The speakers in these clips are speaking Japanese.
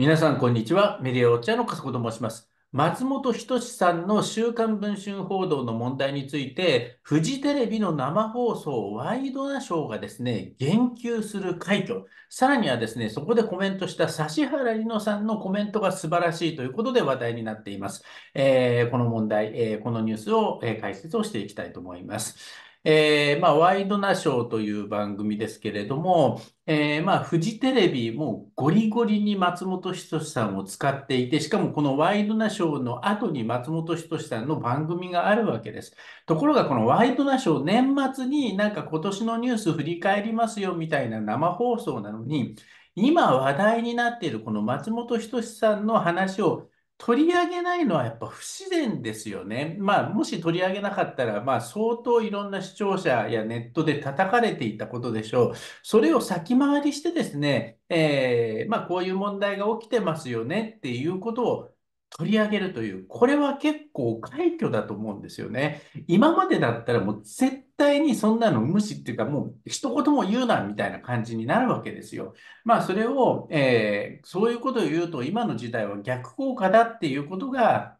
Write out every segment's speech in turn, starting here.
皆さん、こんにちは。メディアお茶の笠子と申します。松本人志さんの週刊文春報道の問題について、フジテレビの生放送ワイドナショーがですね、言及する快挙。さらにはですね、そこでコメントした指原莉乃さんのコメントが素晴らしいということで話題になっています。えー、この問題、えー、このニュースを、えー、解説をしていきたいと思います。えー、まあ、ワイドナショーという番組ですけれども、えー、まあ、フジテレビもゴリゴリに松本人志さんを使っていて、しかもこのワイドナショーの後に松本人志さんの番組があるわけです。ところがこのワイドナショー年末になんか今年のニュース振り返りますよみたいな生放送なのに、今話題になっているこの松本人志さんの話を取り上げないのはやっぱ不自然ですよね。まあ、もし取り上げなかったら、まあ、相当いろんな視聴者やネットで叩かれていたことでしょう。それを先回りしてですね、えー、まあ、こういう問題が起きてますよねっていうことを取り上げるという、これは結構快挙だと思うんですよね。今までだったらもう絶対にそんなの無視っていうか、もう一言も言うなみたいな感じになるわけですよ。まあそれを、えー、そういうことを言うと今の時代は逆効果だっていうことが、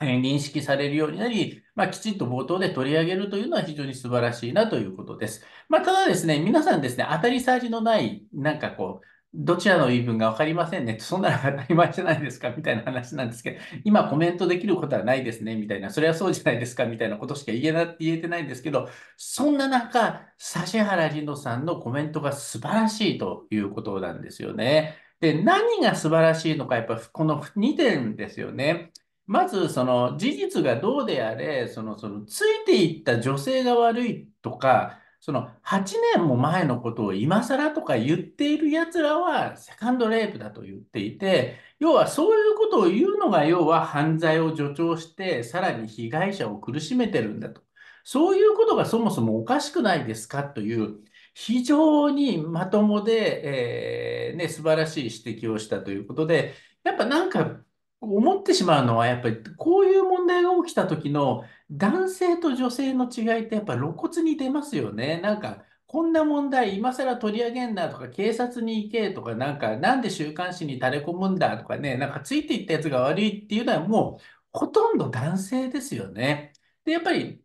え認識されるようになり、まあ、きちんと冒頭で取り上げるというのは非常に素晴らしいなということです。まあ、ただですね、皆さんですね、当たり障りのない、なんかこう、どちらの言い分が分かりませんね。そんなの当たり前じゃないですかみたいな話なんですけど、今コメントできることはないですねみたいな、それはそうじゃないですかみたいなことしか言えな言えてないんですけど、そんな中、指原莉乃さんのコメントが素晴らしいということなんですよね。で、何が素晴らしいのか、やっぱこの2点ですよね。まず、その事実がどうであれ、その、そのついていった女性が悪いとか、その8年も前のことを今更とか言っているやつらはセカンドレイプだと言っていて、要はそういうことを言うのが要は犯罪を助長して、さらに被害者を苦しめてるんだと。そういうことがそもそもおかしくないですかという、非常にまともで、えー、ね、素晴らしい指摘をしたということで、やっぱなんか思ってしまうのは、やっぱりこういう問題が起きた時の男性と女性の違いってやっぱ露骨に出ますよね。なんか、こんな問題今更取り上げんなとか、警察に行けとか、なんか、なんで週刊誌に垂れ込むんだとかね、なんかついていったやつが悪いっていうのはもうほとんど男性ですよね。で、やっぱり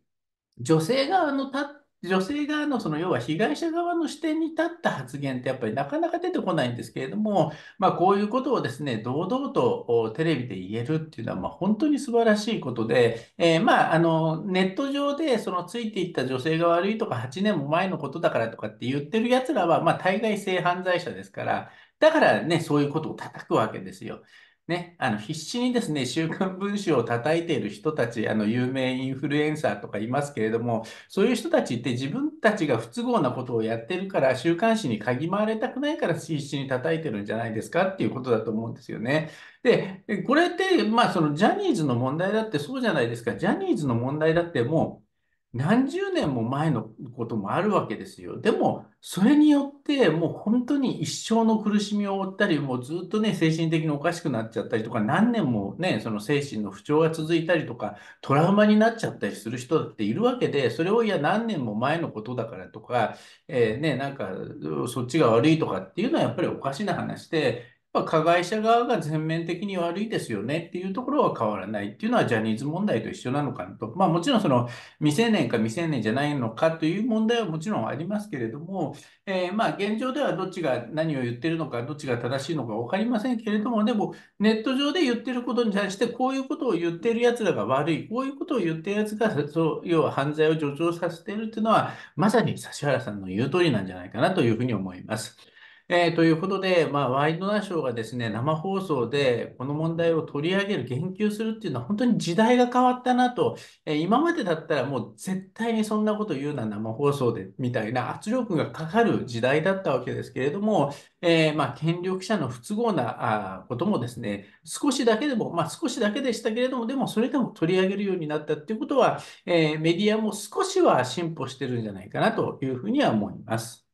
女性側の立女性側のその要は被害者側の視点に立った発言ってやっぱりなかなか出てこないんですけれども、まあ、こういうことをですね堂々とテレビで言えるっていうのはまあ本当に素晴らしいことで、えー、まああのネット上でそのついていった女性が悪いとか8年も前のことだからとかって言ってるやつらはまあ対外性犯罪者ですからだからねそういうことを叩くわけですよ。ね、あの必死にですね、週刊文春を叩いている人たち、あの有名インフルエンサーとかいますけれども、そういう人たちって自分たちが不都合なことをやってるから、週刊誌に嗅ぎ回れたくないから必死に叩いてるんじゃないですかっていうことだと思うんですよね。で、これって、まあそのジャニーズの問題だってそうじゃないですか。ジャニーズの問題だってもう、何十年も前のこともあるわけですよ。でも、それによって、もう本当に一生の苦しみを負ったり、もうずっとね、精神的におかしくなっちゃったりとか、何年もね、その精神の不調が続いたりとか、トラウマになっちゃったりする人だっているわけで、それをいや、何年も前のことだからとか、えー、ね、なんか、そっちが悪いとかっていうのはやっぱりおかしな話で、まあ、加害者側が全面的に悪いですよねっていうところは変わらないっていうのはジャニーズ問題と一緒なのかなと。まあもちろんその未成年か未成年じゃないのかという問題はもちろんありますけれども、えー、まあ現状ではどっちが何を言ってるのか、どっちが正しいのか分かりませんけれども、でもネット上で言ってることに対してこういうことを言ってる奴らが悪い、こういうことを言ってる奴がそう要は犯罪を助長させているっていうのはまさに指原さんの言う通りなんじゃないかなというふうに思います。えー、ということで、まあ、ワイドナショーがですね、生放送でこの問題を取り上げる、言及するっていうのは、本当に時代が変わったなと、えー、今までだったらもう絶対にそんなこと言うな、生放送でみたいな圧力がかかる時代だったわけですけれども、えー、まあ、権力者の不都合なあこともですね、少しだけでも、まあ、少しだけでしたけれども、でもそれでも取り上げるようになったっていうことは、えメディアも少しは進歩してるんじゃないかなというふうには思います。